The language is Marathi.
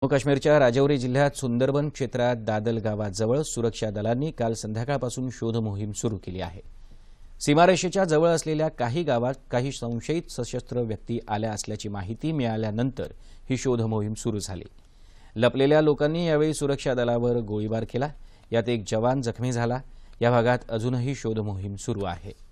जम्मू काश्मीरच्या राजौरी जिल्ह्यात सुंदरबन क्षेत्रात दादल गावाजवळ सुरक्षा दलांनी काल संध्याकाळपासून शोध मोहीम सुरू केली आहे सीमारेषेच्या जवळ असलेल्या काही गावात काही संशयित सशस्त्र व्यक्ती आल्या असल्याची माहिती मिळाल्यानंतर ही शोध मोहीम सुरू झाली लपलेल्या लोकांनी यावेळी सुरक्षा दलावर गोळीबार केला यात एक जवान जखमी झाला या भागात अजूनही शोधमोहीम सुरू आहे